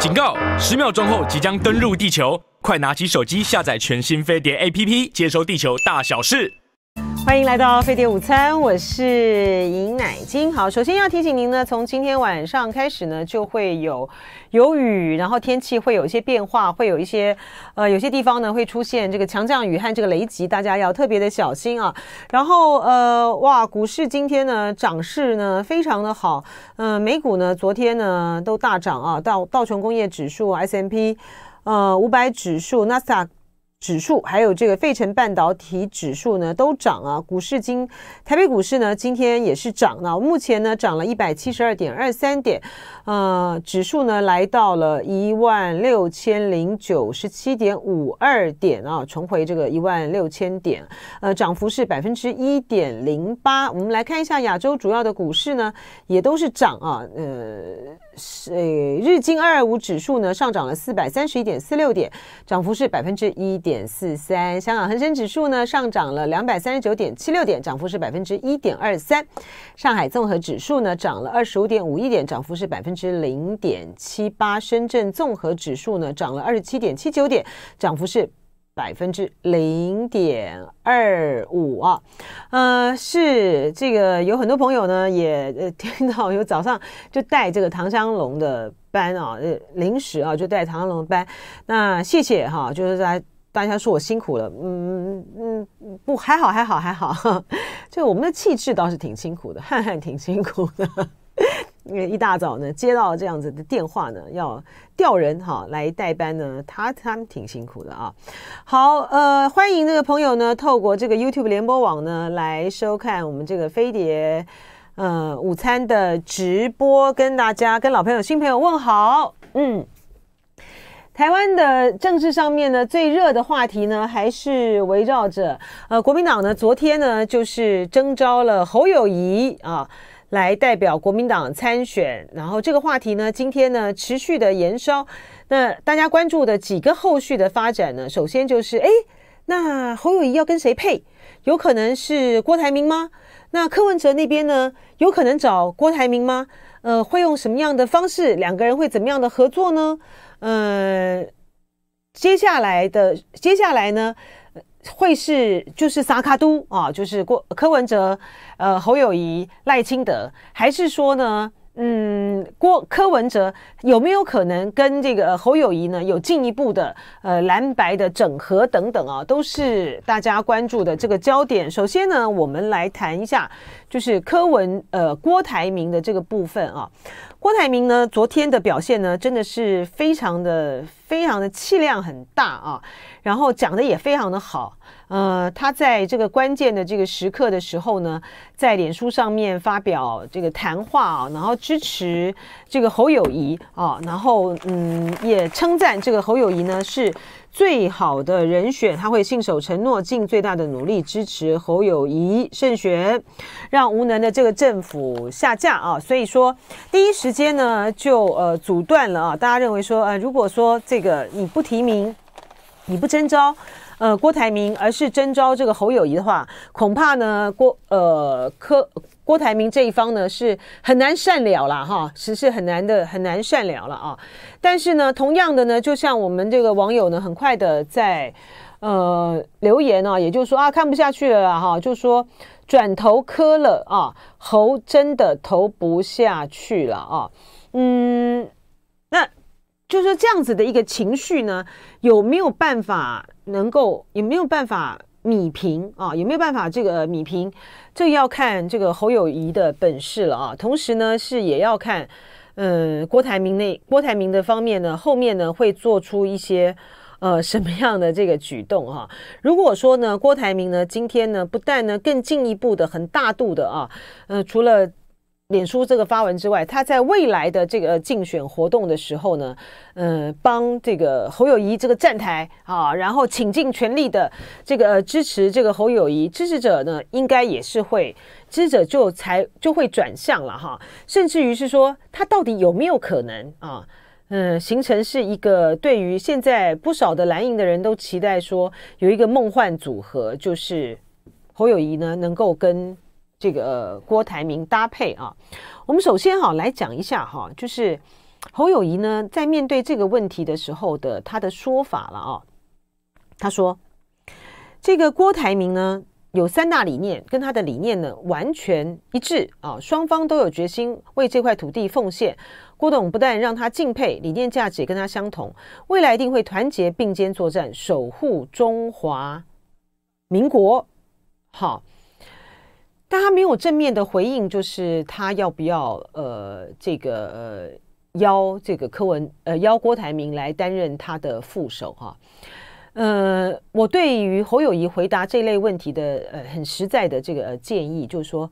警告！十秒钟后即将登陆地球，快拿起手机下载全新飞碟 APP，接收地球大小事。欢迎来到飞碟午餐，我是尹乃金。好，首先要提醒您呢，从今天晚上开始呢，就会有有雨，然后天气会有一些变化，会有一些呃，有些地方呢会出现这个强降雨和这个雷击，大家要特别的小心啊。然后呃，哇，股市今天呢涨势呢非常的好，嗯，美股呢昨天呢都大涨啊，道道琼工业指数 S M P，呃，五百指数 N A S A。指数还有这个费城半导体指数呢都涨啊，股市今台北股市呢今天也是涨了，目前呢涨了一百七十二点二三点，呃，指数呢来到了一万六千零九十七点五二点啊，重回这个一万六千点，呃，涨幅是百分之一点零八。我们来看一下亚洲主要的股市呢也都是涨啊，呃。是，呃，日经二二五指数呢上涨了四百三十一点四六点，涨幅是百分之一点四三。香港恒生指数呢上涨了两百三十九点七六点，涨幅是百分之一点二三。上海综合指数呢涨了二十五点五一点，涨幅是百分之零点七八。深圳综合指数呢涨了二十七点七九点，涨幅是。百分之零点二五啊，呃，是这个有很多朋友呢，也呃听到有早上就带这个唐香龙的班啊，呃，临时啊就带唐香龙的班。那谢谢哈，就是大家大家说我辛苦了，嗯嗯，不还好还好还好，就我们的气质倒是挺辛苦的，汉 汉挺辛苦的。因为一大早呢，接到这样子的电话呢，要调人哈来代班呢，他他们挺辛苦的啊。好，呃，欢迎这个朋友呢，透过这个 YouTube 联播网呢，来收看我们这个飞碟呃午餐的直播，跟大家跟老朋友新朋友问好。嗯，台湾的政治上面呢，最热的话题呢，还是围绕着呃国民党呢，昨天呢，就是征召了侯友谊啊。来代表国民党参选，然后这个话题呢，今天呢持续的延烧。那大家关注的几个后续的发展呢，首先就是，哎，那侯友谊要跟谁配？有可能是郭台铭吗？那柯文哲那边呢，有可能找郭台铭吗？呃，会用什么样的方式？两个人会怎么样的合作呢？呃，接下来的，接下来呢？会是就是撒卡都啊，就是郭柯文哲、呃侯友谊、赖清德，还是说呢，嗯，郭柯文哲有没有可能跟这个侯友谊呢有进一步的呃蓝白的整合等等啊，都是大家关注的这个焦点。首先呢，我们来谈一下就是柯文呃郭台铭的这个部分啊。郭台铭呢，昨天的表现呢，真的是非常的。非常的气量很大啊，然后讲的也非常的好。呃，他在这个关键的这个时刻的时候呢，在脸书上面发表这个谈话啊，然后支持这个侯友谊啊，然后嗯，也称赞这个侯友谊呢是最好的人选，他会信守承诺，尽最大的努力支持侯友谊胜选，让无能的这个政府下架啊。所以说，第一时间呢就呃阻断了啊，大家认为说，呃，如果说这个你不提名，你不征招。呃，郭台铭，而是征召这个侯友谊的话，恐怕呢，郭呃柯郭台铭这一方呢是很难善了了哈，实是很难的，很难善了了啊。但是呢，同样的呢，就像我们这个网友呢，很快的在呃留言啊，也就是说啊，看不下去了哈，就说转头磕了啊，侯真的投不下去了啊。嗯，那就是这样子的一个情绪呢，有没有办法？能够有没有办法米平啊？有没有办法这个米平？这要看这个侯友谊的本事了啊。同时呢，是也要看，呃，郭台铭那郭台铭的方面呢，后面呢会做出一些呃 什么样的这个举动哈？如果说呢，郭台铭呢今天呢不但呢更进一步的很大度的啊，呃，除了。脸书这个发文之外，他在未来的这个竞选活动的时候呢，呃，帮这个侯友谊这个站台啊，然后倾尽全力的这个支持这个侯友谊，支持者呢应该也是会，支持者就才就会转向了哈，甚至于是说他到底有没有可能啊，嗯，形成是一个对于现在不少的蓝营的人都期待说有一个梦幻组合，就是侯友谊呢能够跟。这个郭台铭搭配啊，我们首先哈来讲一下哈，就是侯友谊呢在面对这个问题的时候的他的说法了啊。他说，这个郭台铭呢有三大理念，跟他的理念呢完全一致啊，双方都有决心为这块土地奉献。郭董不但让他敬佩，理念价值也跟他相同，未来一定会团结并肩作战，守护中华民国。好。但他没有正面的回应，就是他要不要呃，这个邀这个柯文呃邀郭台铭来担任他的副手哈。呃，我对于侯友谊回答这类问题的呃很实在的这个建议，就是说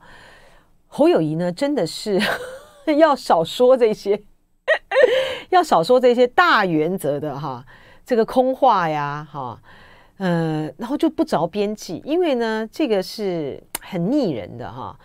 侯友谊呢，真的是 要少说这些，要少说这些大原则的哈，这个空话呀哈，呃，然后就不着边际，因为呢，这个是。很腻人的哈，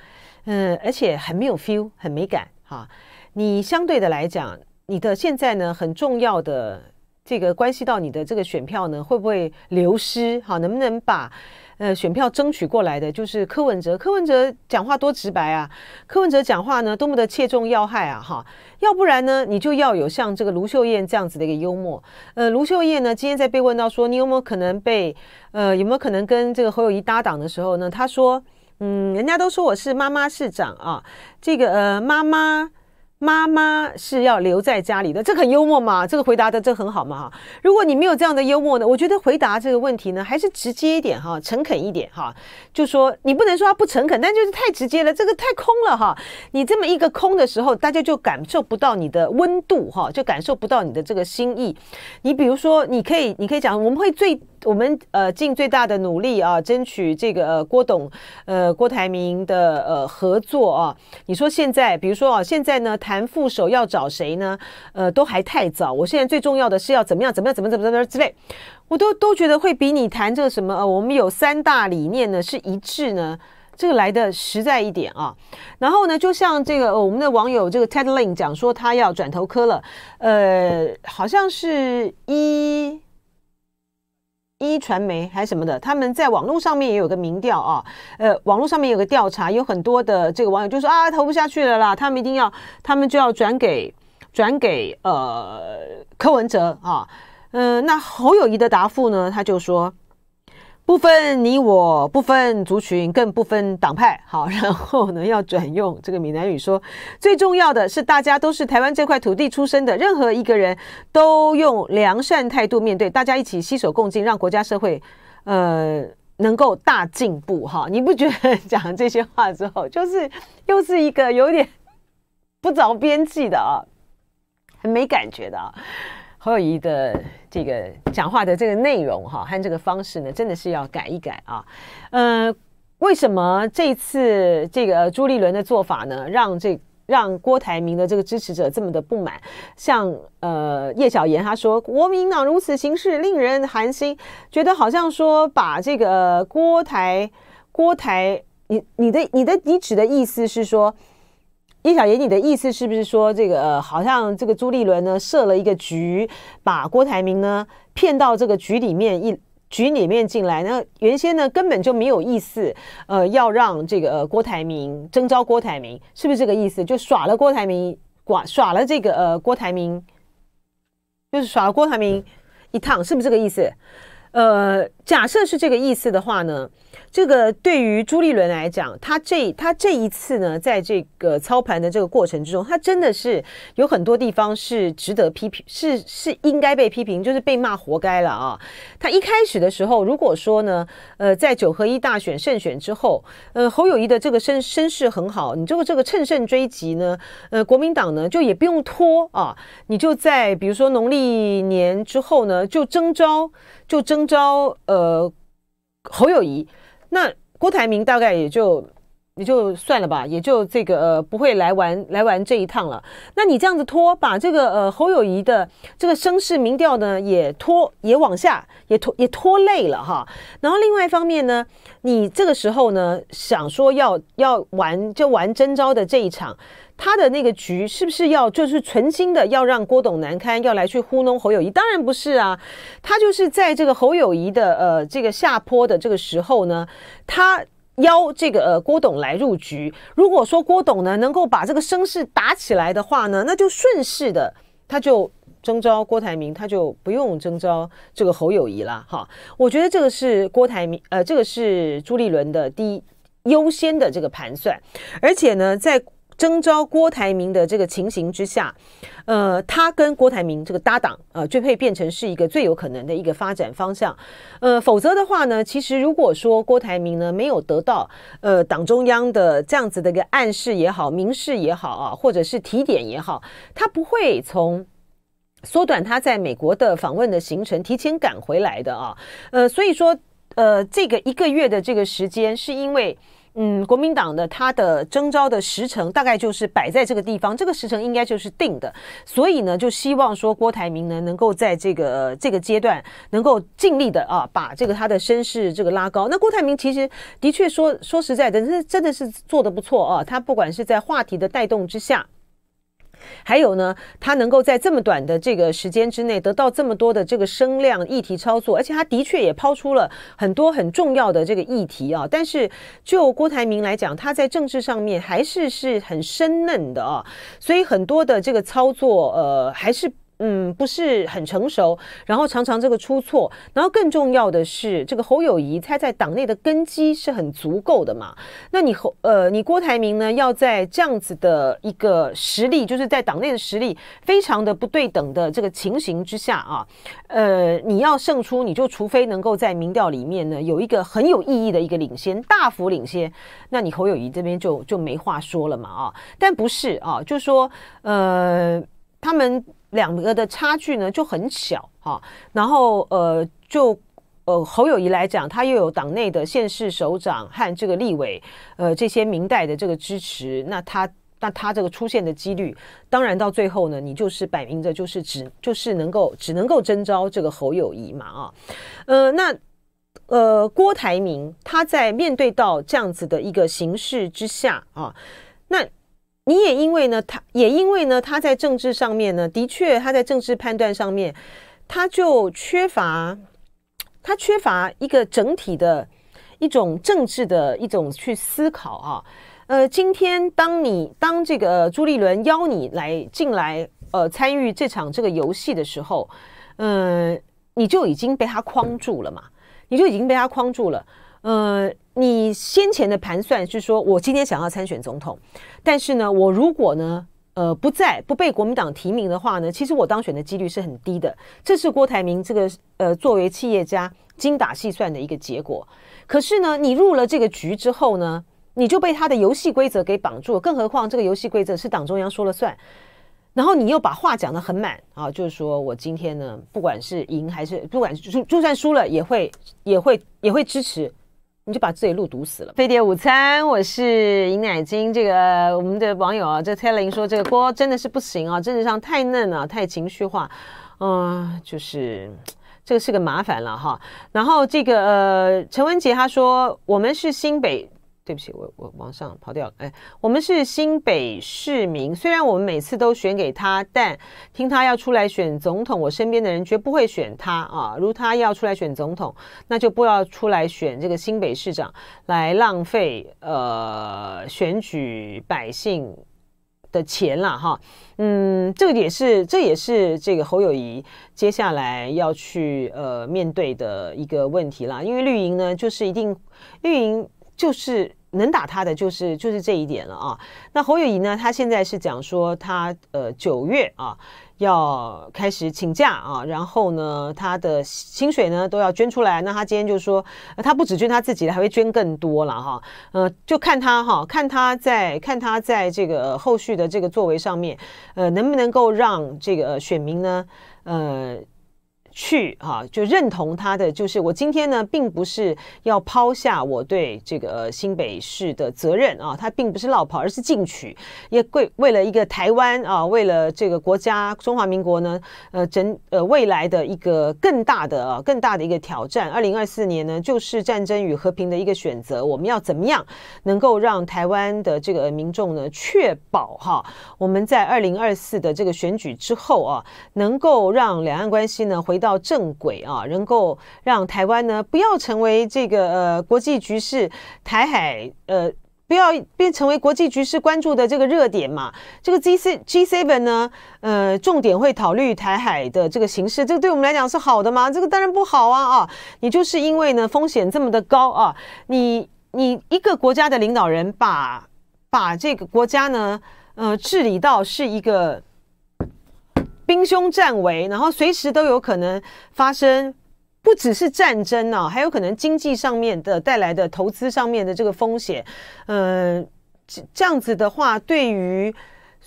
嗯，而且很没有 feel，很没感哈。你相对的来讲，你的现在呢，很重要的这个关系到你的这个选票呢，会不会流失？哈？能不能把呃选票争取过来的？就是柯文哲，柯文哲讲话多直白啊，柯文哲讲话呢多么的切中要害啊哈。要不然呢，你就要有像这个卢秀燕这样子的一个幽默。呃，卢秀燕呢，今天在被问到说你有没有可能被呃有没有可能跟这个侯友谊搭档的时候呢，他说。嗯，人家都说我是妈妈市长啊，这个呃妈妈妈妈是要留在家里的，这很幽默嘛，这个回答的这很好嘛哈。如果你没有这样的幽默呢，我觉得回答这个问题呢还是直接一点哈，诚恳一点哈，就说你不能说不诚恳，但就是太直接了，这个太空了哈。你这么一个空的时候，大家就感受不到你的温度哈，就感受不到你的这个心意。你比如说，你可以你可以讲，我们会最。我们呃尽最大的努力啊，争取这个呃、郭董，呃郭台铭的呃合作啊。你说现在，比如说啊，现在呢谈副手要找谁呢？呃，都还太早。我现在最重要的是要怎么样，怎么样，怎么怎么怎么之类，我都都觉得会比你谈这个什么呃，我们有三大理念呢是一致呢，这个来的实在一点啊。然后呢，就像这个我们的网友这个 Ted Lin 讲说，他要转头科了，呃，好像是一。一传媒还是什么的，他们在网络上面也有个民调啊，呃，网络上面有个调查，有很多的这个网友就说啊，投不下去了啦，他们一定要，他们就要转给转给呃柯文哲啊，呃，那侯友谊的答复呢，他就说。不分你我，不分族群，更不分党派。好，然后呢，要转用这个闽南语说，最重要的是大家都是台湾这块土地出生的，任何一个人都用良善态度面对，大家一起携手共进，让国家社会，呃，能够大进步。哈，你不觉得讲这些话之后，就是又是一个有点 不着边际的啊，很没感觉的。侯友谊的这个讲话的这个内容哈和这个方式呢，真的是要改一改啊。呃，为什么这次这个朱立伦的做法呢，让这让郭台铭的这个支持者这么的不满？像呃叶小妍他说，国民党如此行事令人寒心，觉得好像说把这个郭台郭台你你的你的你指的意思是说。叶小姐，你的意思是不是说，这个好像这个朱立伦呢设了一个局，把郭台铭呢骗到这个局里面一局里面进来？那原先呢根本就没有意思，呃，要让这个郭台铭征召郭台铭，是不是这个意思？就耍了郭台铭，耍耍了这个呃郭台铭，就是耍了郭台铭一趟，是不是这个意思？呃，假设是这个意思的话呢？这个对于朱立伦来讲，他这他这一次呢，在这个操盘的这个过程之中，他真的是有很多地方是值得批评，是是应该被批评，就是被骂活该了啊！他一开始的时候，如果说呢，呃，在九合一大选胜选之后，呃，侯友谊的这个身身世很好，你这个这个乘胜追击呢，呃，国民党呢就也不用拖啊，你就在比如说农历年之后呢，就征召就征召呃侯友谊。那郭台铭大概也就也就算了吧，也就这个呃不会来玩来玩这一趟了。那你这样子拖，把这个呃侯友谊的这个声势民调呢也拖也往下也拖也拖累了哈。然后另外一方面呢，你这个时候呢想说要要玩就玩真招的这一场。他的那个局是不是要就是存心的要让郭董难堪，要来去糊弄侯友谊？当然不是啊，他就是在这个侯友谊的呃这个下坡的这个时候呢，他邀这个呃郭董来入局。如果说郭董呢能够把这个声势打起来的话呢，那就顺势的他就征召郭台铭，他就不用征召这个侯友谊了哈。我觉得这个是郭台铭呃，这个是朱立伦的第一优先的这个盘算，而且呢在。征召郭台铭的这个情形之下，呃，他跟郭台铭这个搭档啊，最会变成是一个最有可能的一个发展方向。呃，否则的话呢，其实如果说郭台铭呢没有得到呃党中央的这样子的一个暗示也好、明示也好啊，或者是提点也好，他不会从缩短他在美国的访问的行程，提前赶回来的啊。呃，所以说，呃，这个一个月的这个时间，是因为。嗯，国民党的他的征召的时程大概就是摆在这个地方，这个时程应该就是定的。所以呢，就希望说郭台铭呢能够在这个这个阶段能够尽力的啊，把这个他的身世这个拉高。那郭台铭其实的确说说实在的，是真的是做的不错啊。他不管是在话题的带动之下。还有呢，他能够在这么短的这个时间之内得到这么多的这个声量、议题操作，而且他的确也抛出了很多很重要的这个议题啊。但是就郭台铭来讲，他在政治上面还是是很生嫩的啊，所以很多的这个操作，呃，还是。嗯，不是很成熟，然后常常这个出错，然后更重要的是，这个侯友谊他在党内的根基是很足够的嘛？那你侯呃，你郭台铭呢，要在这样子的一个实力，就是在党内的实力非常的不对等的这个情形之下啊，呃，你要胜出，你就除非能够在民调里面呢有一个很有意义的一个领先，大幅领先，那你侯友谊这边就就没话说了嘛啊？但不是啊，就说呃，他们。两个的差距呢就很小哈，然后呃就呃侯友谊来讲，他又有党内的县市首长和这个立委，呃这些明代的这个支持，那他那他这个出现的几率，当然到最后呢，你就是摆明着就是只就是能够只能够征召这个侯友谊嘛啊，呃那呃郭台铭他在面对到这样子的一个形势之下啊，那。你也因为呢，他也因为呢，他在政治上面呢，的确他在政治判断上面，他就缺乏，他缺乏一个整体的一种政治的一种去思考啊。呃，今天当你当这个朱立伦邀你来进来，呃，参与这场这个游戏的时候，嗯，你就已经被他框住了嘛，你就已经被他框住了。呃，你先前的盘算是说我今天想要参选总统，但是呢，我如果呢，呃，不在不被国民党提名的话呢，其实我当选的几率是很低的。这是郭台铭这个呃作为企业家精打细算的一个结果。可是呢，你入了这个局之后呢，你就被他的游戏规则给绑住了。更何况这个游戏规则是党中央说了算，然后你又把话讲得很满啊，就是说我今天呢，不管是赢还是不管就就算输了也会也会也会支持。你就把自己路堵死了。飞碟午餐，我是尹乃金。这个我们的网友啊，这蔡玲说这个锅真的是不行啊，政治上太嫩了，太情绪化，嗯，就是这个是个麻烦了哈。然后这个呃陈文杰他说我们是新北。对不起，我我往上跑掉了。哎，我们是新北市民，虽然我们每次都选给他，但听他要出来选总统，我身边的人绝不会选他啊。如他要出来选总统，那就不要出来选这个新北市长，来浪费呃选举百姓的钱了哈。嗯，这个也是这也是这个侯友谊接下来要去呃面对的一个问题啦，因为绿营呢就是一定绿营。就是能打他的，就是就是这一点了啊。那侯友谊呢？他现在是讲说他呃九月啊要开始请假啊，然后呢他的薪水呢都要捐出来。那他今天就说他不止捐他自己的，还会捐更多了哈。呃，就看他哈，看他在看他在这个后续的这个作为上面，呃，能不能够让这个选民呢，呃。去哈，就认同他的，就是我今天呢，并不是要抛下我对这个新北市的责任啊，他并不是落跑，而是进取，也为为了一个台湾啊，为了这个国家中华民国呢，呃，整呃未来的一个更大的啊，更大的一个挑战，二零二四年呢，就是战争与和平的一个选择，我们要怎么样能够让台湾的这个民众呢，确保哈，我们在二零二四的这个选举之后啊，能够让两岸关系呢回。到正轨啊，能够让台湾呢不要成为这个呃国际局势台海呃不要变成为国际局势关注的这个热点嘛？这个 G C G Seven 呢呃重点会考虑台海的这个形势，这个对我们来讲是好的吗？这个当然不好啊啊！你就是因为呢风险这么的高啊，你你一个国家的领导人把把这个国家呢呃治理到是一个。兵凶战危，然后随时都有可能发生，不只是战争呢，还有可能经济上面的带来的投资上面的这个风险。嗯，这这样子的话，对于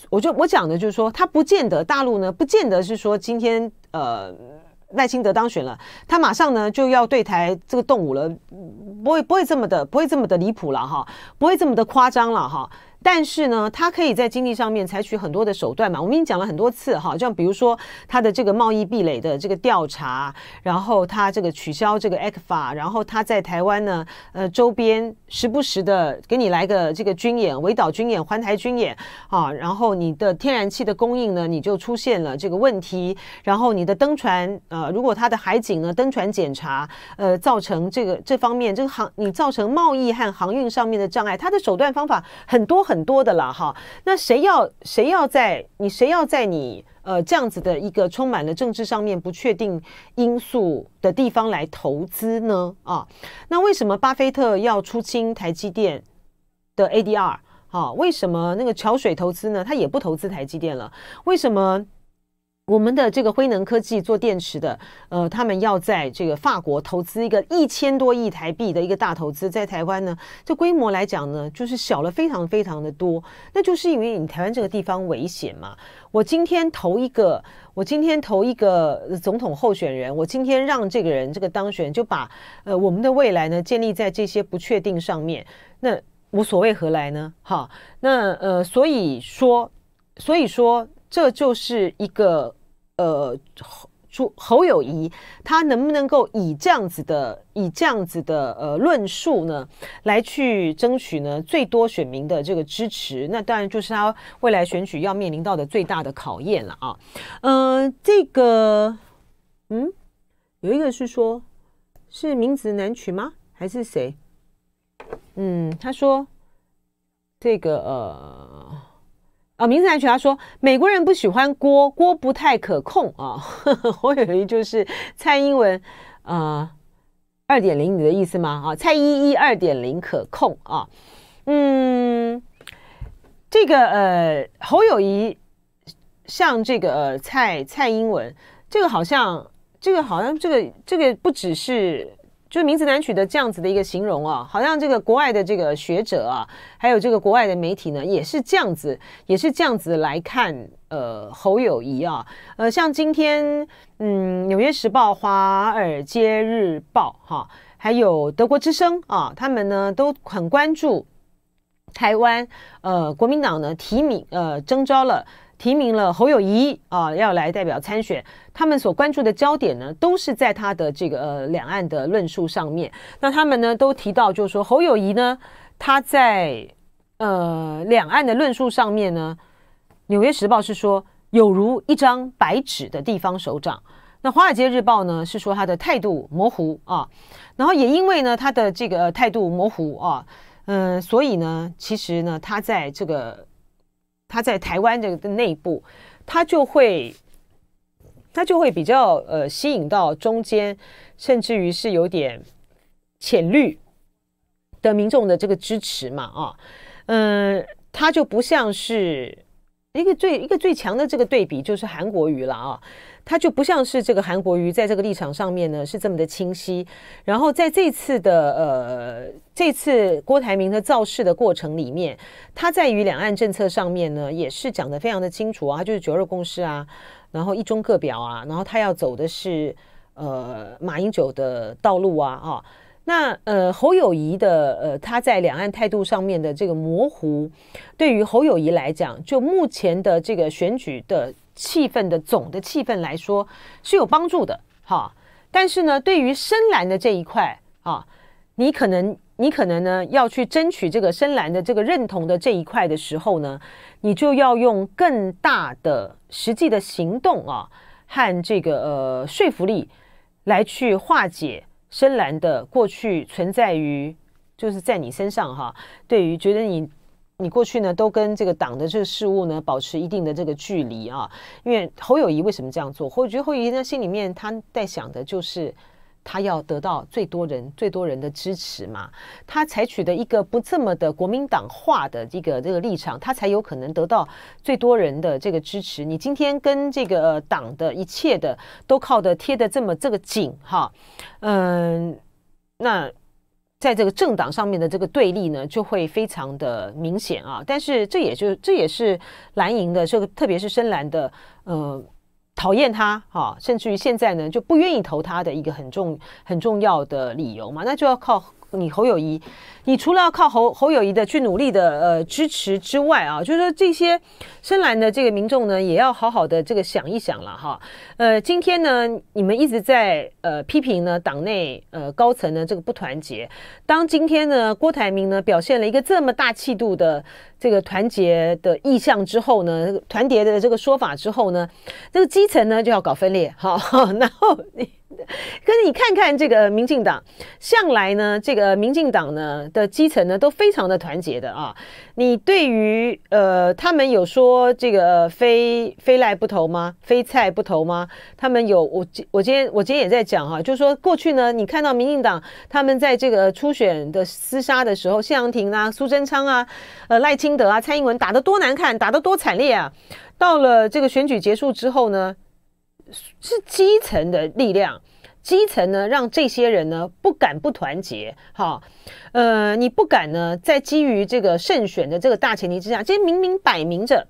我就我讲的就是说，他不见得大陆呢，不见得是说今天呃赖清德当选了，他马上呢就要对台这个动武了，不会不会这么的，不会这么的离谱了哈，不会这么的夸张了哈。但是呢，他可以在经济上面采取很多的手段嘛？我跟你讲了很多次哈，像比如说他的这个贸易壁垒的这个调查，然后他这个取消这个 ECFA，然后他在台湾呢，呃，周边时不时的给你来个这个军演，围岛军演、环台军演啊，然后你的天然气的供应呢，你就出现了这个问题，然后你的登船，呃，如果他的海警呢登船检查，呃，造成这个这方面这个航，你造成贸易和航运上面的障碍，他的手段方法很多很。很多的了哈，那谁要谁要在你谁要在你呃这样子的一个充满了政治上面不确定因素的地方来投资呢啊？那为什么巴菲特要出清台积电的 ADR？好，为什么那个桥水投资呢？他也不投资台积电了？为什么？我们的这个辉能科技做电池的，呃，他们要在这个法国投资一个一千多亿台币的一个大投资，在台湾呢，这规模来讲呢，就是小了非常非常的多。那就是因为你台湾这个地方危险嘛。我今天投一个，我今天投一个总统候选人，我今天让这个人这个当选，就把呃我们的未来呢建立在这些不确定上面，那无所谓何来呢？哈，那呃，所以说，所以说这就是一个。呃，侯侯友谊，他能不能够以这样子的以这样子的呃论述呢，来去争取呢最多选民的这个支持？那当然就是他未来选举要面临到的最大的考验了啊。嗯，这个嗯，有一个是说，是名字难取吗？还是谁？嗯，他说这个呃。啊，名字来取他说，美国人不喜欢郭，郭不太可控啊。侯友谊就是蔡英文啊，二点零你的意思吗？啊，蔡依依二点零可控啊。嗯，这个呃，侯友谊像这个蔡蔡英文，这个好像这个好像这个这个不只是。就是名字难取的这样子的一个形容啊，好像这个国外的这个学者啊，还有这个国外的媒体呢，也是这样子，也是这样子来看呃侯友谊啊，呃像今天嗯《纽约时报》《华尔街日报》哈，还有德国之声啊，他们呢都很关注台湾呃国民党呢提名呃征召了。提名了侯友谊啊，要来代表参选。他们所关注的焦点呢，都是在他的这个两岸的论述上面。那他们呢，都提到就是说，侯友谊呢，他在呃两岸的论述上面呢，《纽约时报》是说有如一张白纸的地方首长。那《华尔街日报》呢，是说他的态度模糊啊。然后也因为呢，他的这个态度模糊啊，嗯，所以呢，其实呢，他在这个。他在台湾的内部，他就会，他就会比较呃吸引到中间，甚至于是有点浅绿的民众的这个支持嘛啊，嗯，他就不像是。一个最一个最强的这个对比就是韩国瑜了啊，他就不像是这个韩国瑜在这个立场上面呢是这么的清晰。然后在这次的呃这次郭台铭的造势的过程里面，他在于两岸政策上面呢也是讲的非常的清楚啊，就是九二共识啊，然后一中各表啊，然后他要走的是呃马英九的道路啊啊。那呃，侯友谊的呃，他在两岸态度上面的这个模糊，对于侯友谊来讲，就目前的这个选举的气氛的总的气氛来说是有帮助的哈。但是呢，对于深蓝的这一块啊，你可能你可能呢要去争取这个深蓝的这个认同的这一块的时候呢，你就要用更大的实际的行动啊和这个呃说服力来去化解。深蓝的过去存在于，就是在你身上哈。对于觉得你，你过去呢都跟这个党的这个事物呢保持一定的这个距离啊。因为侯友谊为什么这样做？我觉得侯友谊在心里面他在想的就是。他要得到最多人最多人的支持嘛？他采取的一个不这么的国民党化的这个这个立场，他才有可能得到最多人的这个支持。你今天跟这个党的一切的都靠的贴的这么这个紧哈，嗯，那在这个政党上面的这个对立呢，就会非常的明显啊。但是这也就这也是蓝营的这个，特别是深蓝的，嗯。讨厌他啊，甚至于现在呢，就不愿意投他的一个很重很重要的理由嘛，那就要靠你侯友谊，你除了要靠侯侯友谊的去努力的呃支持之外啊，就是说这些深蓝的这个民众呢，也要好好的这个想一想了哈，呃，今天呢你们一直在呃批评呢党内呃高层的这个不团结，当今天呢郭台铭呢表现了一个这么大气度的。这个团结的意向之后呢，团结的这个说法之后呢，这个基层呢就要搞分裂，好，然后你，可是你看看这个民进党，向来呢，这个民进党呢的基层呢都非常的团结的啊。你对于呃，他们有说这个非非赖不投吗？非蔡不投吗？他们有我我今天我今天也在讲哈，就是说过去呢，你看到民进党他们在这个初选的厮杀的时候，谢阳廷啊、苏贞昌啊、呃赖清。心得啊，蔡英文打得多难看，打得多惨烈啊！到了这个选举结束之后呢，是基层的力量，基层呢让这些人呢不敢不团结，哈，呃，你不敢呢，在基于这个胜选的这个大前提之下，这明明摆明着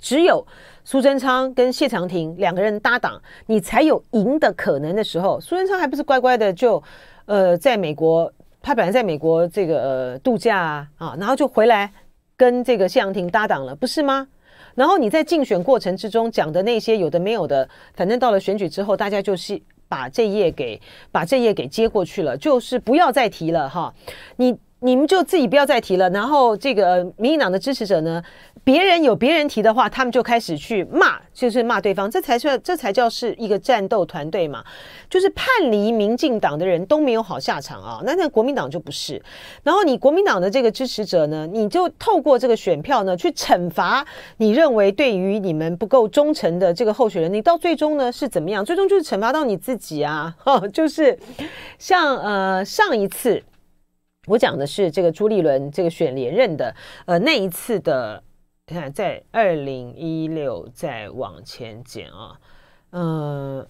只有苏贞昌跟谢长廷两个人搭档，你才有赢的可能的时候，苏贞昌还不是乖乖的就，呃，在美国，他本来在美国这个度假啊，啊，然后就回来。跟这个谢阳庭搭档了，不是吗？然后你在竞选过程之中讲的那些有的没有的，反正到了选举之后，大家就是把这页给把这页给接过去了，就是不要再提了哈。你。你们就自己不要再提了。然后这个民进党的支持者呢，别人有别人提的话，他们就开始去骂，就是骂对方。这才算，这才叫是一个战斗团队嘛。就是叛离民进党的人都没有好下场啊。那那国民党就不是。然后你国民党的这个支持者呢，你就透过这个选票呢去惩罚你认为对于你们不够忠诚的这个候选人。你到最终呢是怎么样？最终就是惩罚到你自己啊。就是像呃上一次。我讲的是这个朱立伦这个选连任的，呃，那一次的，你看，在二零一六再往前减啊，嗯，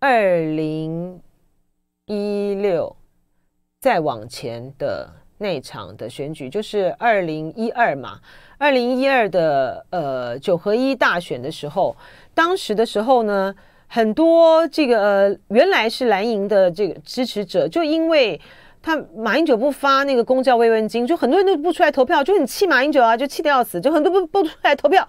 二零一六再往前的那场的选举，就是二零一二嘛，二零一二的呃九合一大选的时候，当时的时候呢，很多这个原来是蓝营的这个支持者，就因为。他马英九不发那个公交慰问金，就很多人都不出来投票，就很气马英九啊，就气得要死，就很多不不出来投票，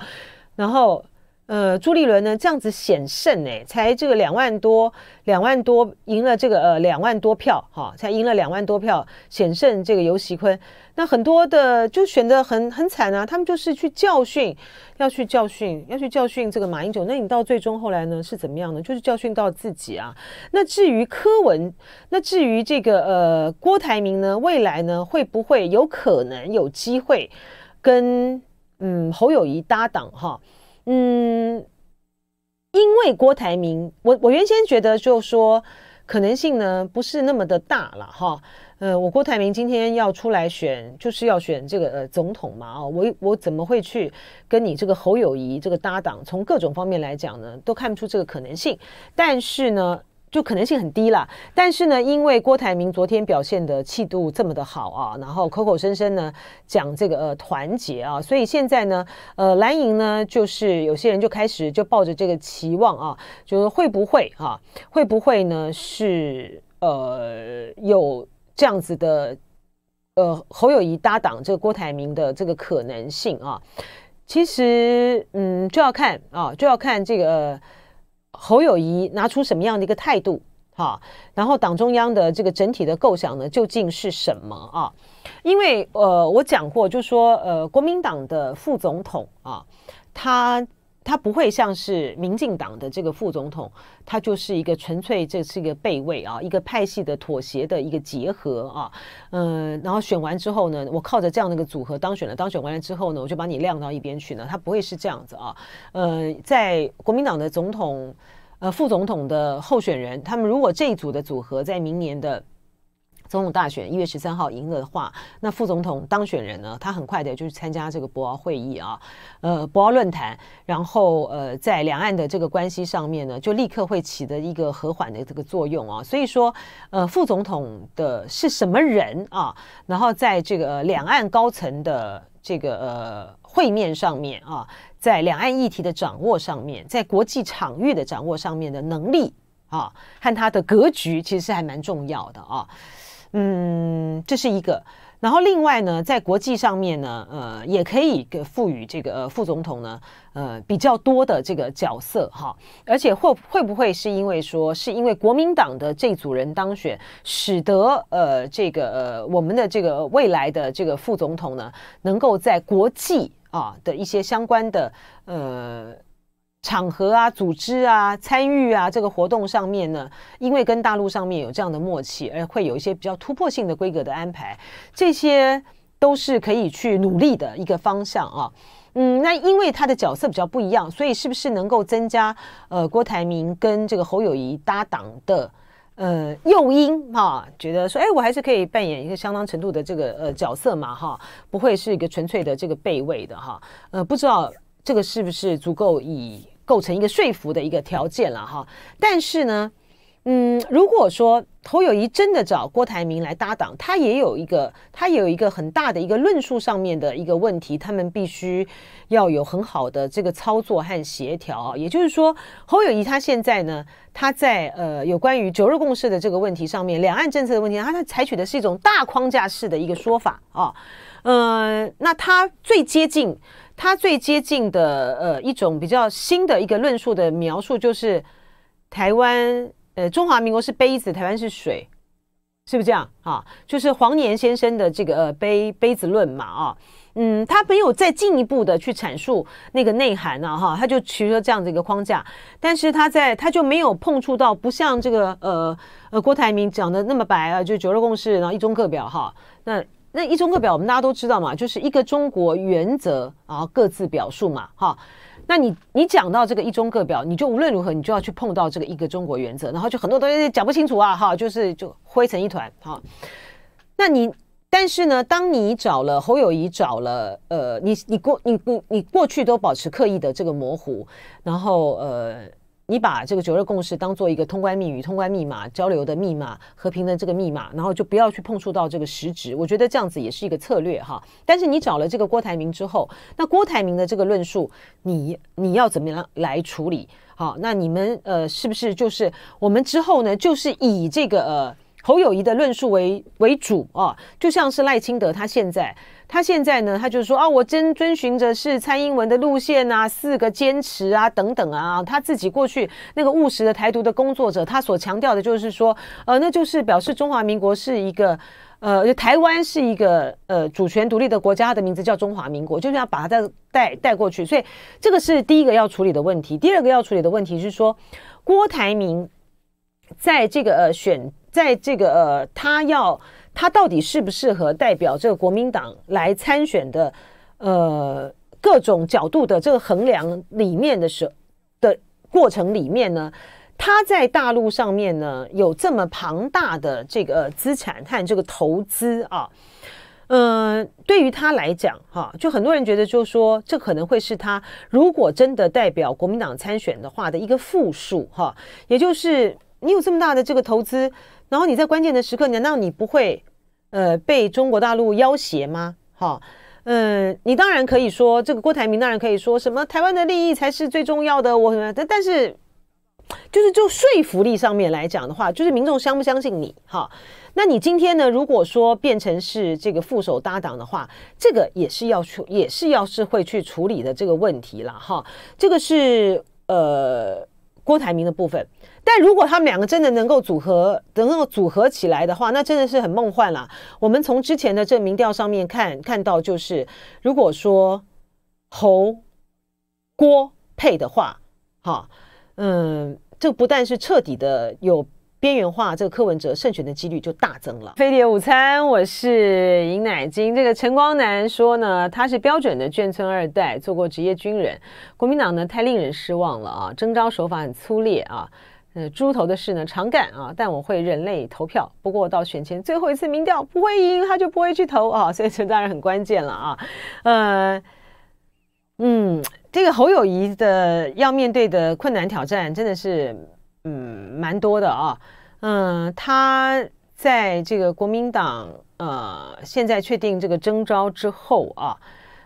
然后。呃，朱立伦呢这样子险胜哎，才这个两万多，两万多赢了这个呃两万多票哈，才赢了两万多票，险胜这个尤喜坤。那很多的就选的很很惨啊，他们就是去教训，要去教训，要去教训这个马英九。那你到最终后来呢是怎么样呢？就是教训到自己啊。那至于柯文，那至于这个呃郭台铭呢，未来呢会不会有可能有机会跟嗯侯友谊搭档哈？嗯，因为郭台铭，我我原先觉得，就说可能性呢不是那么的大了哈。呃，我郭台铭今天要出来选，就是要选这个呃总统嘛啊。我我怎么会去跟你这个侯友谊这个搭档？从各种方面来讲呢，都看不出这个可能性。但是呢。就可能性很低了，但是呢，因为郭台铭昨天表现的气度这么的好啊，然后口口声声呢讲这个呃团结啊，所以现在呢，呃蓝营呢就是有些人就开始就抱着这个期望啊，就是会不会啊会不会呢是呃有这样子的呃侯友谊搭档这个郭台铭的这个可能性啊，其实嗯就要看啊就要看这个。侯友谊拿出什么样的一个态度？哈，然后党中央的这个整体的构想呢，究竟是什么啊？因为呃，我讲过，就说呃，国民党的副总统啊，他。他不会像是民进党的这个副总统，他就是一个纯粹这是一个备位啊，一个派系的妥协的一个结合啊，嗯，然后选完之后呢，我靠着这样的一个组合当选了，当选完了之后呢，我就把你晾到一边去呢，他不会是这样子啊，呃，在国民党的总统、呃副总统的候选人，他们如果这一组的组合在明年的。总统大选一月十三号赢了的话，那副总统当选人呢？他很快的就去参加这个博鳌会议啊，呃，博鳌论坛，然后呃，在两岸的这个关系上面呢，就立刻会起的一个和缓的这个作用啊。所以说，呃，副总统的是什么人啊？然后在这个两岸高层的这个呃会面上面啊，在两岸议题的掌握上面，在国际场域的掌握上面的能力啊，和他的格局其实是还蛮重要的啊。嗯，这是一个。然后另外呢，在国际上面呢，呃，也可以给赋予这个副总统呢，呃，比较多的这个角色哈。而且会会不会是因为说，是因为国民党的这组人当选，使得呃，这个呃，我们的这个未来的这个副总统呢，能够在国际啊的一些相关的呃。场合啊，组织啊，参与啊，这个活动上面呢，因为跟大陆上面有这样的默契，而会有一些比较突破性的规格的安排，这些都是可以去努力的一个方向啊。嗯，那因为他的角色比较不一样，所以是不是能够增加呃郭台铭跟这个侯友谊搭档的呃诱因啊？觉得说，哎，我还是可以扮演一个相当程度的这个呃角色嘛哈，不会是一个纯粹的这个备位的哈。呃，不知道这个是不是足够以。构成一个说服的一个条件了哈，但是呢，嗯，如果说侯友谊真的找郭台铭来搭档，他也有一个，他也有一个很大的一个论述上面的一个问题，他们必须要有很好的这个操作和协调。也就是说，侯友谊他现在呢，他在呃有关于九日共识的这个问题上面，两岸政策的问题，他他采取的是一种大框架式的一个说法啊，呃，那他最接近。他最接近的呃一种比较新的一个论述的描述就是，台湾呃中华民国是杯子，台湾是水，是不是这样啊？就是黄年先生的这个呃杯杯子论嘛啊，嗯，他没有再进一步的去阐述那个内涵啊哈，他就提出这样的一个框架，但是他在他就没有碰触到，不像这个呃呃郭台铭讲的那么白啊，就九二共识然后一中各表哈那。那一中各表，我们大家都知道嘛，就是一个中国原则啊，各自表述嘛，哈。那你你讲到这个一中各表，你就无论如何，你就要去碰到这个一个中国原则，然后就很多东西讲不清楚啊，哈，就是就灰成一团，哈。那你但是呢，当你找了侯友谊，找了呃，你你过你你你过去都保持刻意的这个模糊，然后呃。你把这个九二共识当做一个通关密语、通关密码、交流的密码、和平的这个密码，然后就不要去碰触到这个实质。我觉得这样子也是一个策略哈。但是你找了这个郭台铭之后，那郭台铭的这个论述，你你要怎么样来处理？好，那你们呃是不是就是我们之后呢，就是以这个呃侯友谊的论述为为主啊？就像是赖清德他现在。他现在呢？他就是说啊，我遵遵循着是蔡英文的路线啊，四个坚持啊，等等啊，他自己过去那个务实的台独的工作者，他所强调的就是说，呃，那就是表示中华民国是一个，呃，台湾是一个呃主权独立的国家，它的名字叫中华民国，就是要把它带带带过去。所以这个是第一个要处理的问题。第二个要处理的问题是说，郭台铭在这个呃选，在这个呃他要。他到底适不适合代表这个国民党来参选的？呃，各种角度的这个衡量里面的时的过程里面呢，他在大陆上面呢有这么庞大的这个资产和这个投资啊，嗯，对于他来讲哈，就很多人觉得就是说这可能会是他如果真的代表国民党参选的话的一个负数哈，也就是你有这么大的这个投资。然后你在关键的时刻，难道你不会，呃，被中国大陆要挟吗？哈，嗯，你当然可以说，这个郭台铭当然可以说什么台湾的利益才是最重要的。我什么？但但是，就是就说服力上面来讲的话，就是民众相不相信你？哈，那你今天呢？如果说变成是这个副手搭档的话，这个也是要去，也是要是会去处理的这个问题了。哈，这个是呃郭台铭的部分。但如果他们两个真的能够组合，能够组合起来的话，那真的是很梦幻了。我们从之前的这民调上面看，看到就是，如果说侯郭配的话，哈，嗯，这不但是彻底的有边缘化，这个柯文哲胜选的几率就大增了。飞碟午餐，我是尹乃金。这个陈光南说呢，他是标准的眷村二代，做过职业军人。国民党呢，太令人失望了啊，征招手法很粗劣啊。呃，猪头的事呢，常干啊，但我会忍泪投票。不过到选前最后一次民调不会赢，他就不会去投啊，所以这当然很关键了啊。呃，嗯，这个侯友谊的要面对的困难挑战真的是，嗯，蛮多的啊。嗯，他在这个国民党呃现在确定这个征召之后啊，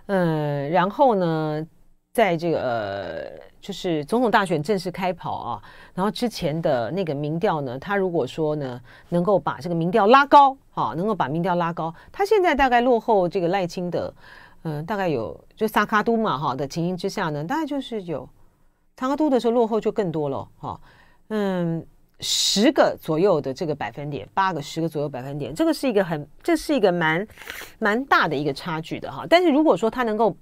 嗯，然后呢？在这个呃，就是总统大选正式开跑啊，然后之前的那个民调呢，他如果说呢能够把这个民调拉高，哈，能够把民调拉高，他现在大概落后这个赖清德，嗯，大概有就萨卡都嘛，哈的情形之下呢，大概就是有萨卡都的时候落后就更多了，哈，嗯，十个左右的这个百分点，八个、十个左右百分点，这个是一个很这是一个蛮蛮大的一个差距的哈，但是如果说他能够。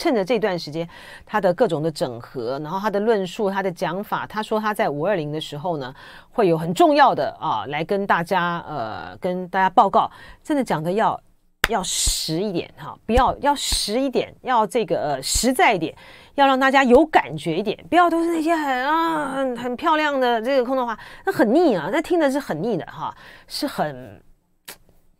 趁着这段时间，他的各种的整合，然后他的论述，他的讲法，他说他在五二零的时候呢，会有很重要的啊，来跟大家呃，跟大家报告，真的讲的要要实一点哈，不要要实一点，要这个实在一点，要让大家有感觉一点，不要都是那些很啊很很漂亮的这个空洞话，那很腻啊，那听的是很腻的哈，是很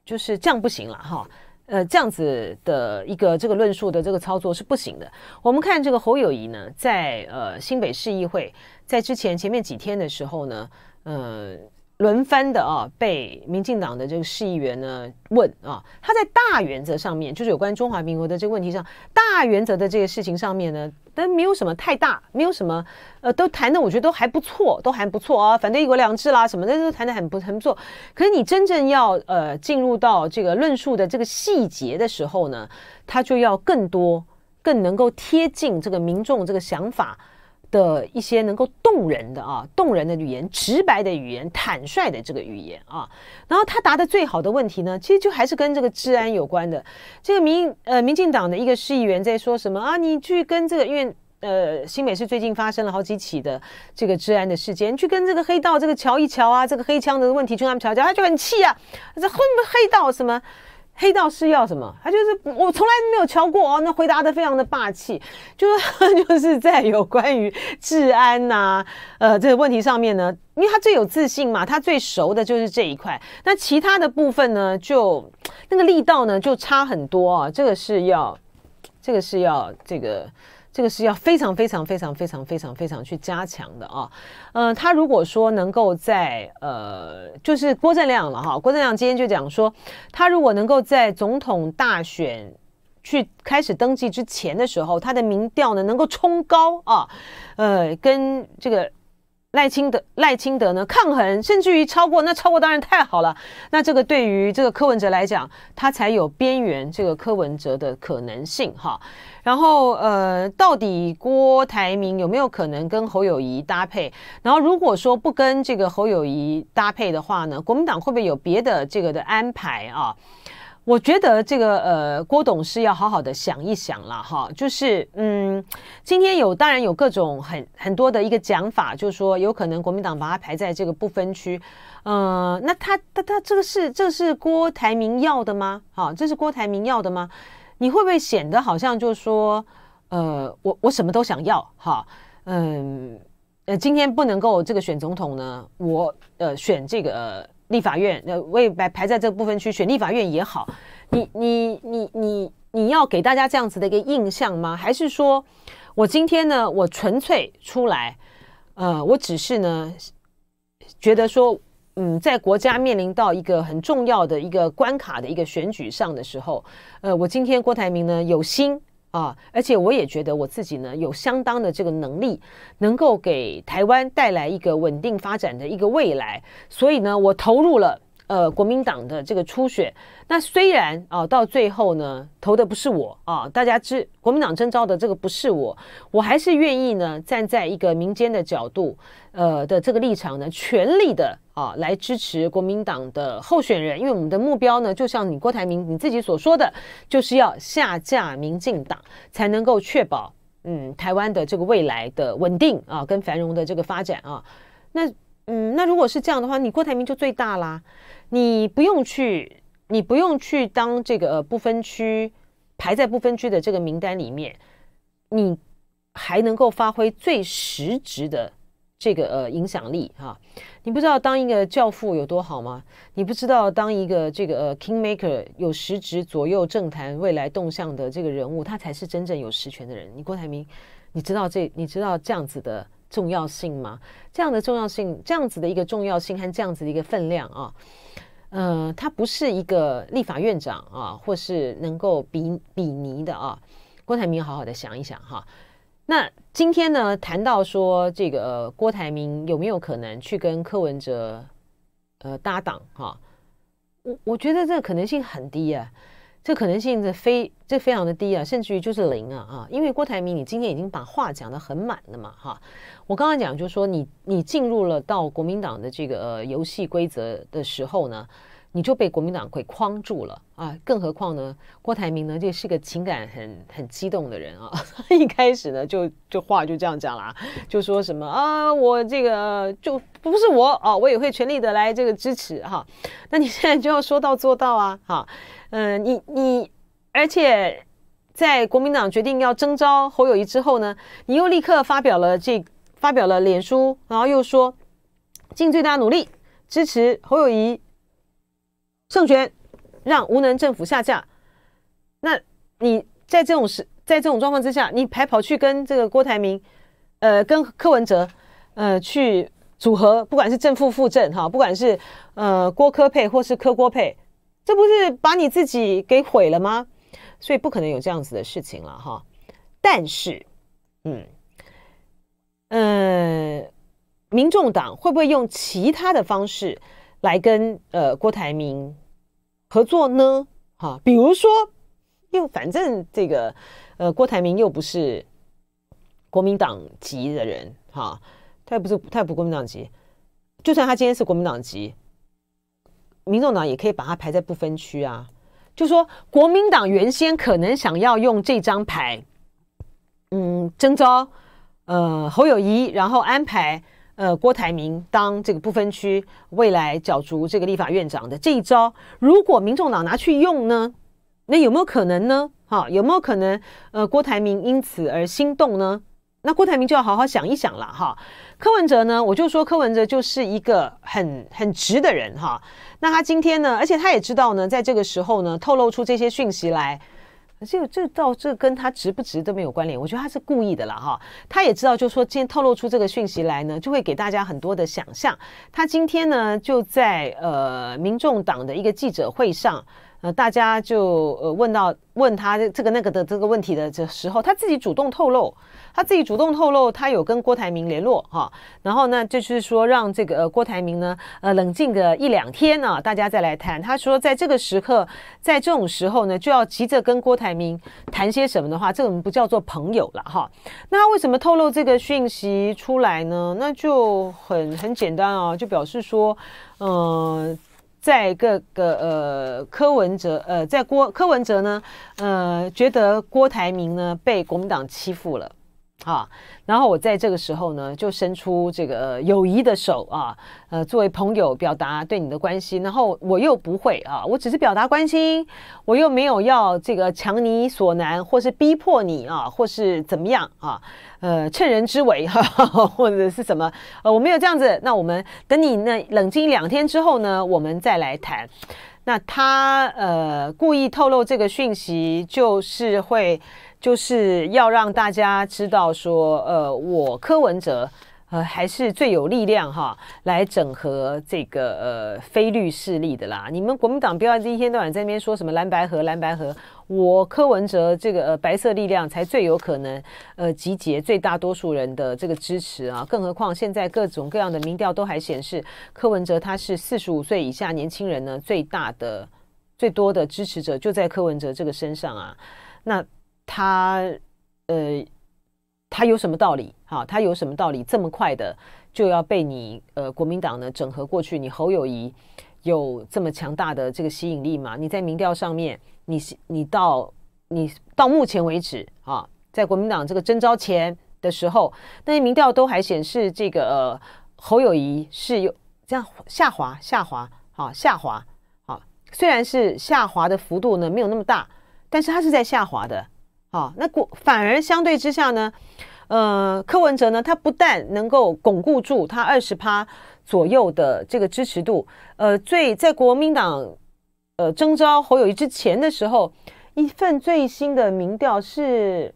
就是这样不行了哈。呃，这样子的一个这个论述的这个操作是不行的。我们看这个侯友谊呢，在呃新北市议会，在之前前面几天的时候呢，嗯。轮番的啊，被民进党的这个市议员呢问啊，他在大原则上面，就是有关中华民国的这个问题上，大原则的这个事情上面呢，但没有什么太大，没有什么，呃，都谈的我觉得都还不错，都还不错啊，反对一国两制啦什么的都谈的很不很不错。可是你真正要呃进入到这个论述的这个细节的时候呢，他就要更多，更能够贴近这个民众这个想法。的一些能够动人的啊，动人的语言，直白的语言，坦率的这个语言啊。然后他答的最好的问题呢，其实就还是跟这个治安有关的。这个民呃民进党的一个市议员在说什么啊？你去跟这个因为呃新美市最近发生了好几起的这个治安的事件，你去跟这个黑道这个瞧一瞧啊，这个黑枪的问题去他们瞧一瞧，他就很气啊，这混黑道什么？黑道是要什么？他就是我从来没有敲过哦。那回答的非常的霸气，就是 就是在有关于治安呐，呃这个问题上面呢，因为他最有自信嘛，他最熟的就是这一块。那其他的部分呢，就那个力道呢就差很多啊。这个是要，这个是要这个。这个是要非常非常非常非常非常非常去加强的啊，嗯，他如果说能够在呃，就是郭正亮了哈，郭正亮今天就讲说，他如果能够在总统大选去开始登记之前的时候，他的民调呢能够冲高啊，呃，跟这个。赖清德，赖清德呢？抗衡甚至于超过，那超过当然太好了。那这个对于这个柯文哲来讲，他才有边缘这个柯文哲的可能性哈。然后呃，到底郭台铭有没有可能跟侯友谊搭配？然后如果说不跟这个侯友谊搭配的话呢，国民党会不会有别的这个的安排啊？我觉得这个呃，郭董事要好好的想一想了哈，就是嗯，今天有当然有各种很很多的一个讲法，就是说有可能国民党把他排在这个不分区，呃，那他他他这个是这是郭台铭要的吗？哈，这是郭台铭要的吗？你会不会显得好像就是说呃，我我什么都想要哈？嗯，呃，今天不能够这个选总统呢，我呃选这个。立法院，呃，为排排在这部分去选立法院也好，你你你你你要给大家这样子的一个印象吗？还是说，我今天呢，我纯粹出来，呃，我只是呢，觉得说，嗯，在国家面临到一个很重要的一个关卡的一个选举上的时候，呃，我今天郭台铭呢有心。啊，而且我也觉得我自己呢有相当的这个能力，能够给台湾带来一个稳定发展的一个未来，所以呢，我投入了呃国民党的这个初选。那虽然啊，到最后呢，投的不是我啊，大家知国民党征召的这个不是我，我还是愿意呢，站在一个民间的角度，呃的这个立场呢，全力的啊来支持国民党的候选人，因为我们的目标呢，就像你郭台铭你自己所说的，就是要下架民进党，才能够确保嗯台湾的这个未来的稳定啊跟繁荣的这个发展啊，那嗯那如果是这样的话，你郭台铭就最大啦，你不用去。你不用去当这个呃不分区排在不分区的这个名单里面，你还能够发挥最实质的这个呃影响力哈？你不知道当一个教父有多好吗？你不知道当一个这个呃 king maker 有实质左右政坛未来动向的这个人物，他才是真正有实权的人。你郭台铭，你知道这你知道这样子的重要性吗？这样的重要性，这样子的一个重要性和这样子的一个分量啊。呃，他不是一个立法院长啊，或是能够比比拟的啊，郭台铭好好的想一想哈。那今天呢，谈到说这个郭台铭有没有可能去跟柯文哲呃搭档哈？我我觉得这个可能性很低啊。这可能性是非，这非常的低啊，甚至于就是零啊啊！因为郭台铭，你今天已经把话讲得很满了嘛，哈，我刚刚讲就是说你你进入了到国民党的这个呃、游戏规则的时候呢。你就被国民党给框住了啊！更何况呢，郭台铭呢，这是个情感很很激动的人啊。一开始呢，就就话就这样讲了啊，就说什么啊，我这个就不是我哦，我也会全力的来这个支持哈。那你现在就要说到做到啊，哈，嗯，你你，而且在国民党决定要征召侯友谊之后呢，你又立刻发表了这发表了脸书，然后又说尽最大努力支持侯友谊。圣权让无能政府下架，那你在这种时，在这种状况之下，你还跑去跟这个郭台铭，呃，跟柯文哲，呃，去组合，不管是正负负正哈，不管是呃郭科配或是柯郭配，这不是把你自己给毁了吗？所以不可能有这样子的事情了哈。但是，嗯，呃，民众党会不会用其他的方式来跟呃郭台铭？合作呢？哈，比如说，又反正这个，呃，郭台铭又不是国民党籍的人，哈，他又不是，他又不国民党籍，就算他今天是国民党籍，民众党也可以把他排在不分区啊。就说国民党原先可能想要用这张牌，嗯，征召，呃，侯友谊，然后安排。呃，郭台铭当这个不分区未来角逐这个立法院长的这一招，如果民众党拿去用呢，那有没有可能呢？哈，有没有可能？呃，郭台铭因此而心动呢？那郭台铭就要好好想一想了。哈，柯文哲呢，我就说柯文哲就是一个很很直的人。哈，那他今天呢，而且他也知道呢，在这个时候呢，透露出这些讯息来。这这到这跟他值不值都没有关联，我觉得他是故意的了哈。他也知道，就说今天透露出这个讯息来呢，就会给大家很多的想象。他今天呢，就在呃民众党的一个记者会上。呃，大家就呃问到问他这个那个的这个问题的这时候，他自己主动透露，他自己主动透露，他有跟郭台铭联络哈。然后呢，就是说让这个郭台铭呢，呃，冷静个一两天啊，大家再来谈。他说，在这个时刻，在这种时候呢，就要急着跟郭台铭谈些什么的话，这个不叫做朋友了哈。那他为什么透露这个讯息出来呢？那就很很简单啊，就表示说，嗯。在各个呃，柯文哲呃，在郭柯文哲呢，呃，觉得郭台铭呢被国民党欺负了。啊，然后我在这个时候呢，就伸出这个友谊的手啊，呃，作为朋友表达对你的关心。然后我又不会啊，我只是表达关心，我又没有要这个强你所难，或是逼迫你啊，或是怎么样啊，呃，趁人之危哈，或者是什么，呃，我没有这样子。那我们等你呢，冷静两天之后呢，我们再来谈。那他呃故意透露这个讯息，就是会。就是要让大家知道说，呃，我柯文哲，呃，还是最有力量哈，来整合这个呃非律势力的啦。你们国民党不要一天到晚在那边说什么蓝白河蓝白河，我柯文哲这个呃、白色力量才最有可能呃集结最大多数人的这个支持啊。更何况现在各种各样的民调都还显示，柯文哲他是四十五岁以下年轻人呢最大的最多的支持者就在柯文哲这个身上啊。那。他，呃，他有什么道理？啊，他有什么道理？这么快的就要被你呃国民党呢整合过去？你侯友谊有这么强大的这个吸引力吗？你在民调上面，你你到你到目前为止啊，在国民党这个征召前的时候，那些民调都还显示这个侯友谊是有这样下滑、下滑、好下滑、好，虽然是下滑的幅度呢没有那么大，但是它是在下滑的。好，那过反而相对之下呢，呃，柯文哲呢，他不但能够巩固住他二十趴左右的这个支持度，呃，最在国民党呃征召侯友谊之前的时候，一份最新的民调是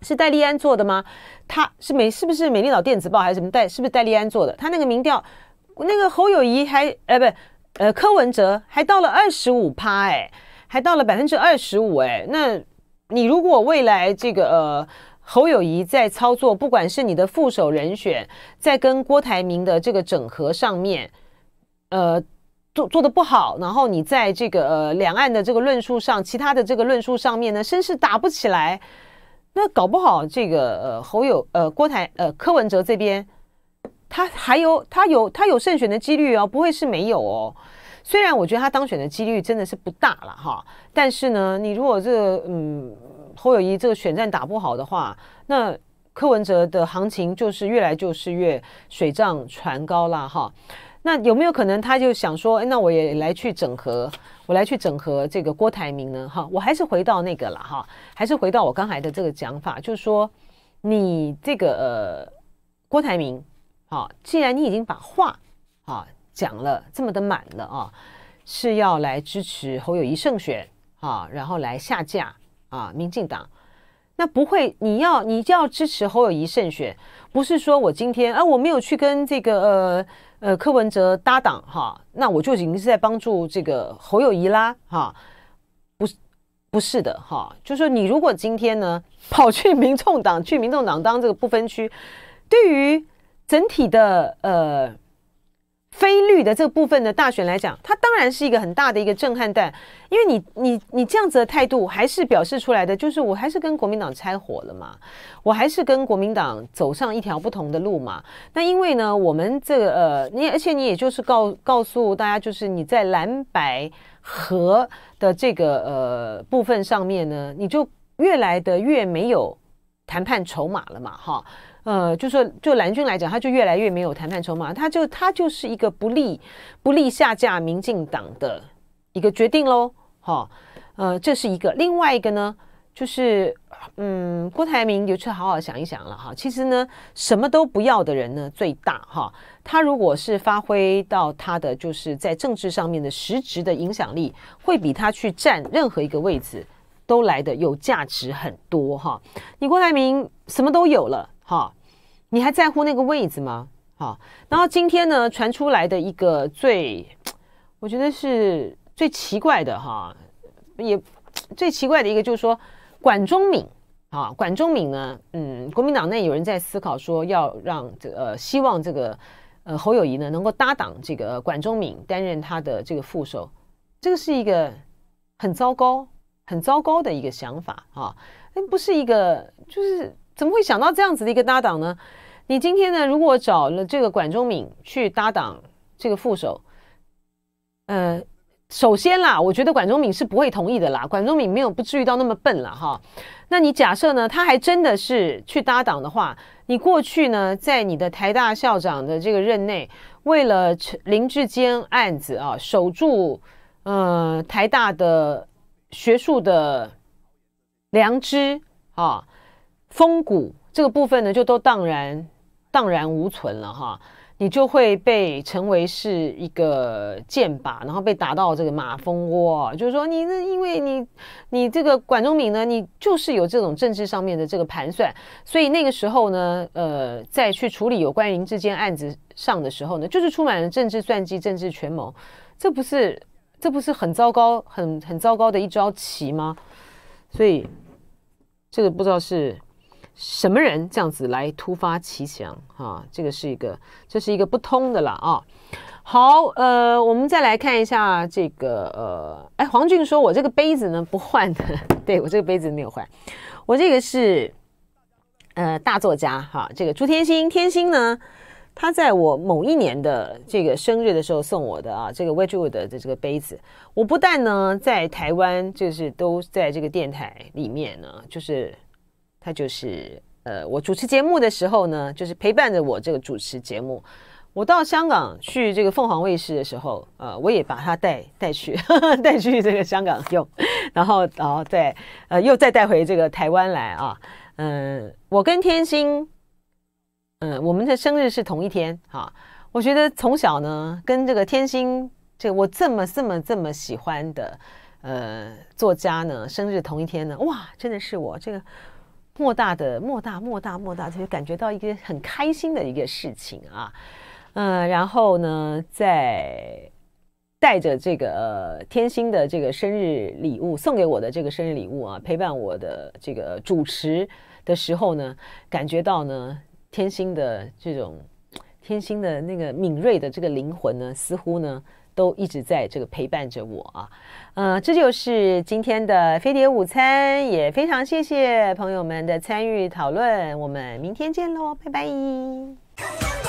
是戴利安做的吗？他是美是不是美丽岛电子报还是什么戴是不是戴利安做的？他那个民调，那个侯友谊还呃不呃柯文哲还到了二十五趴哎，还到了百分之二十五哎，那。你如果未来这个呃侯友谊在操作，不管是你的副手人选在跟郭台铭的这个整合上面，呃做做的不好，然后你在这个呃两岸的这个论述上，其他的这个论述上面呢，声势打不起来，那搞不好这个呃侯友呃郭台呃柯文哲这边他还有他有他有胜选的几率哦，不会是没有哦。虽然我觉得他当选的几率真的是不大了哈，但是呢，你如果这个嗯侯友谊这个选战打不好的话，那柯文哲的行情就是越来就是越水涨船高啦哈。那有没有可能他就想说，哎，那我也来去整合，我来去整合这个郭台铭呢哈？我还是回到那个了哈，还是回到我刚才的这个讲法，就是说你这个呃郭台铭啊，既然你已经把话啊。讲了这么的满了啊，是要来支持侯友谊胜选啊，然后来下架啊，民进党那不会，你要你就要支持侯友谊胜选，不是说我今天，啊我没有去跟这个呃呃柯文哲搭档哈，那我就已经是在帮助这个侯友谊啦哈，不是不是的哈，就是你如果今天呢 跑去民众党去民众党当这个不分区，对于整体的呃。非绿的这个部分的大选来讲，它当然是一个很大的一个震撼弹，因为你、你、你这样子的态度还是表示出来的，就是我还是跟国民党拆伙了嘛，我还是跟国民党走上一条不同的路嘛。那因为呢，我们这个呃，你而且你也就是告告诉大家，就是你在蓝白和的这个呃部分上面呢，你就越来的越没有谈判筹码了嘛，哈。呃，就说就蓝军来讲，他就越来越没有谈判筹码，他就他就是一个不利不利下架民进党的一个决定喽，哈，呃，这是一个，另外一个呢，就是嗯，郭台铭就去好好想一想了哈，其实呢，什么都不要的人呢最大哈，他如果是发挥到他的就是在政治上面的实质的影响力，会比他去占任何一个位置都来的有价值很多哈，你郭台铭什么都有了。哈，你还在乎那个位子吗？哈，然后今天呢，传出来的一个最，我觉得是最奇怪的哈，也最奇怪的一个就是说，管中敏，啊，管中敏呢，嗯，国民党内有人在思考说，要让这呃，希望这个呃侯友谊呢能够搭档这个管中敏担任他的这个副手，这个是一个很糟糕、很糟糕的一个想法啊，那不是一个就是。怎么会想到这样子的一个搭档呢？你今天呢，如果找了这个管中敏去搭档这个副手，呃，首先啦，我觉得管中敏是不会同意的啦。管中敏没有不至于到那么笨了哈。那你假设呢，他还真的是去搭档的话，你过去呢，在你的台大校长的这个任内，为了林志坚案子啊，守住呃台大的学术的良知啊。风骨这个部分呢，就都荡然荡然无存了哈，你就会被成为是一个箭靶，然后被打到这个马蜂窝，就是说你那因为你你这个管仲敏呢，你就是有这种政治上面的这个盘算，所以那个时候呢，呃，在去处理有关于林志坚案子上的时候呢，就是充满了政治算计、政治权谋，这不是这不是很糟糕、很很糟糕的一招棋吗？所以这个不知道是。什么人这样子来突发奇想啊？这个是一个，这是一个不通的了啊！好，呃，我们再来看一下这个，呃，哎，黄俊说：“我这个杯子呢不换的，对我这个杯子没有换，我这个是，呃，大作家哈，这个朱天心，天心呢，他在我某一年的这个生日的时候送我的啊，这个 Wedgwood 的这个杯子，我不但呢在台湾，就是都在这个电台里面呢，就是。”他就是呃，我主持节目的时候呢，就是陪伴着我这个主持节目。我到香港去这个凤凰卫视的时候，呃，我也把他带带去 带去这个香港用，然后然后再呃又再带回这个台湾来啊。嗯，我跟天心，嗯，我们的生日是同一天啊。我觉得从小呢，跟这个天心，这我这么这么这么喜欢的呃作家呢，生日同一天呢，哇，真的是我这个。莫大的莫大莫大莫大，就感觉到一个很开心的一个事情啊，嗯，然后呢，在带着这个天心的这个生日礼物送给我的这个生日礼物啊，陪伴我的这个主持的时候呢，感觉到呢，天心的这种天心的那个敏锐的这个灵魂呢，似乎呢。都一直在这个陪伴着我啊，呃，这就是今天的飞碟午餐，也非常谢谢朋友们的参与讨论，我们明天见喽，拜拜。